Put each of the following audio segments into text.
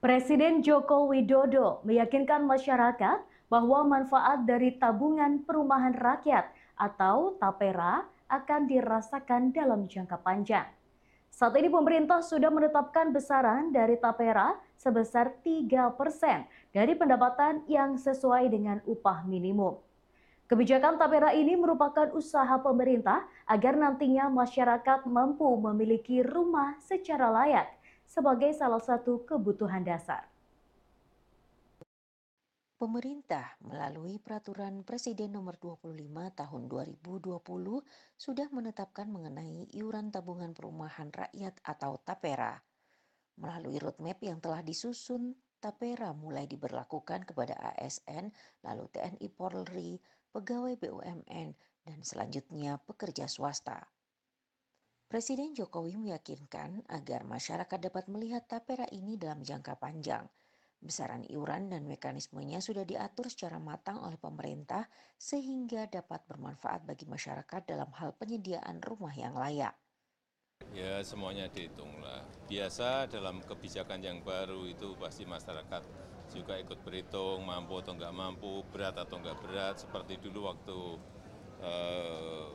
Presiden Joko Widodo meyakinkan masyarakat bahwa manfaat dari tabungan perumahan rakyat atau TAPERA akan dirasakan dalam jangka panjang. Saat ini pemerintah sudah menetapkan besaran dari TAPERA sebesar 3% dari pendapatan yang sesuai dengan upah minimum. Kebijakan TAPERA ini merupakan usaha pemerintah agar nantinya masyarakat mampu memiliki rumah secara layak sebagai salah satu kebutuhan dasar. Pemerintah melalui peraturan Presiden nomor 25 tahun 2020 sudah menetapkan mengenai iuran tabungan perumahan rakyat atau TAPERA. Melalui roadmap yang telah disusun, TAPERA mulai diberlakukan kepada ASN, lalu TNI Polri, pegawai BUMN, dan selanjutnya pekerja swasta. Presiden Jokowi meyakinkan agar masyarakat dapat melihat tapera ini dalam jangka panjang. Besaran iuran dan mekanismenya sudah diatur secara matang oleh pemerintah sehingga dapat bermanfaat bagi masyarakat dalam hal penyediaan rumah yang layak. Ya semuanya dihitunglah. Biasa dalam kebijakan yang baru itu pasti masyarakat juga ikut berhitung mampu atau nggak mampu, berat atau nggak berat. Seperti dulu waktu eh,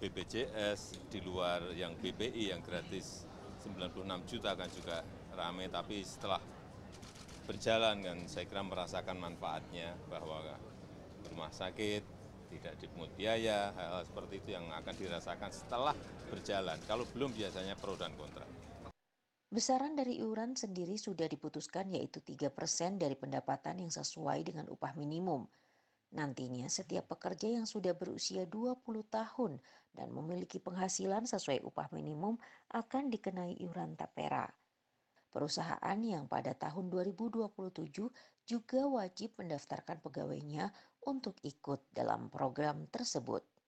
BPJS, di luar yang BPI yang gratis 96 juta kan juga rame, tapi setelah berjalan kan saya kira merasakan manfaatnya bahwa rumah sakit tidak dipungut biaya, hal, hal seperti itu yang akan dirasakan setelah berjalan. Kalau belum biasanya pro dan kontra. Besaran dari iuran sendiri sudah diputuskan yaitu 3% dari pendapatan yang sesuai dengan upah minimum. Nantinya setiap pekerja yang sudah berusia 20 tahun dan memiliki penghasilan sesuai upah minimum akan dikenai iuran tapera. Perusahaan yang pada tahun 2027 juga wajib mendaftarkan pegawainya untuk ikut dalam program tersebut.